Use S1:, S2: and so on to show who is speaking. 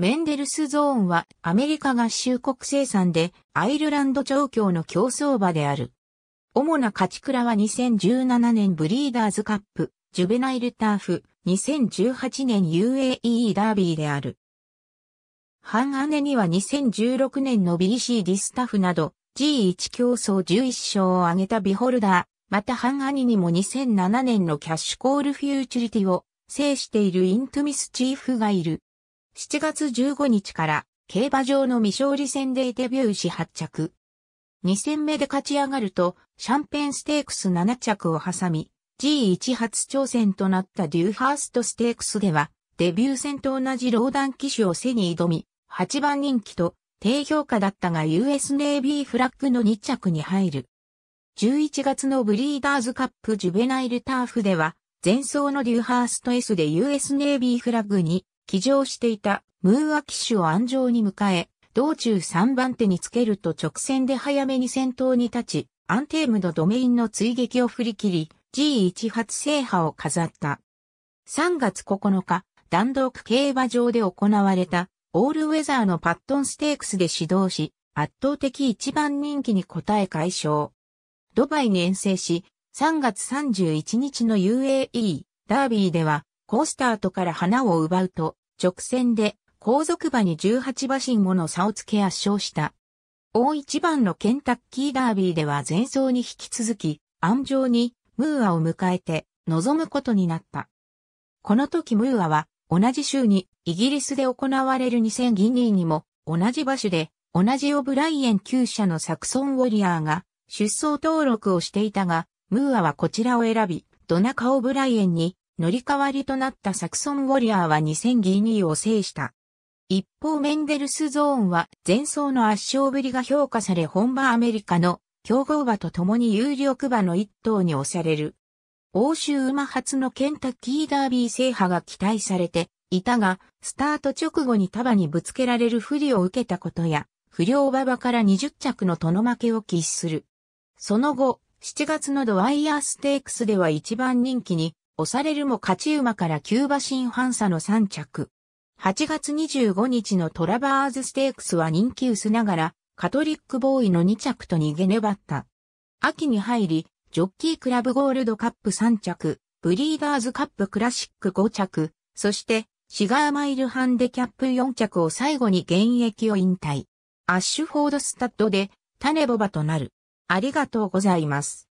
S1: メンデルスゾーンはアメリカ合衆国生産でアイルランド調教の競争馬である。主な勝ち倉は2017年ブリーダーズカップ、ジュベナイルターフ、2018年 UAE ダービーである。半姉には2016年の BC ディスタフなど G1 競争11勝を挙げたビホルダー、また半兄にも2007年のキャッシュコールフューチュリティを制しているイントゥミスチーフがいる。7月15日から競馬場の未勝利戦でデビューし発着。2戦目で勝ち上がると、シャンペンステークス7着を挟み、G1 初挑戦となったデューハーストステークスでは、デビュー戦と同じローダン機種を背に挑み、8番人気と低評価だったが US ネイビーフラッグの2着に入る。11月のブリーダーズカップジュベナイルターフでは、前走のデューハースト S で US ネイビーフラッグに騎乗していたムーア騎手を安城に迎え、道中3番手につけると直線で早めに先頭に立ち、アンテームのドメインの追撃を振り切り、G1 発制覇を飾った。3月9日、弾道区競馬場で行われた、オールウェザーのパットンステークスで指導し、圧倒的一番人気に応え解消。ドバイに遠征し、3月31日の UAE ダービーでは、コースタートから花を奪うと、直線で後続馬に18馬身もの差をつけ圧勝した。大一番のケンタッキーダービーでは前走に引き続き、安城にムーアを迎えて臨むことになった。この時ムーアは同じ週にイギリスで行われる2000ギニーにも同じ場所で同じオブライエン厩社のサクソンウォリアーが出走登録をしていたが、ムーアはこちらを選び、ドナカ・オブライエンに乗り換わりとなったサクソン・ウォリアーは2000ギニーを制した。一方メンデルスゾーンは前走の圧勝ぶりが評価され本場アメリカの競合馬と共に有力馬の一頭に押される。欧州馬初のケンタッキーダービー制覇が期待されていたが、スタート直後に束にぶつけられる不利を受けたことや、不良馬場から20着の殿負けを喫する。その後、7月のドワイヤーステークスでは一番人気に押されるも勝ち馬からキューバ新反差の3着。8月25日のトラバーズステークスは人気薄ながら、カトリックボーイの2着と逃げ粘った。秋に入り、ジョッキークラブゴールドカップ3着、ブリーダーズカップクラシック5着、そして、シガーマイルハンデキャップ4着を最後に現役を引退。アッシュフォードスタッドで、種ボバとなる。ありがとうございます。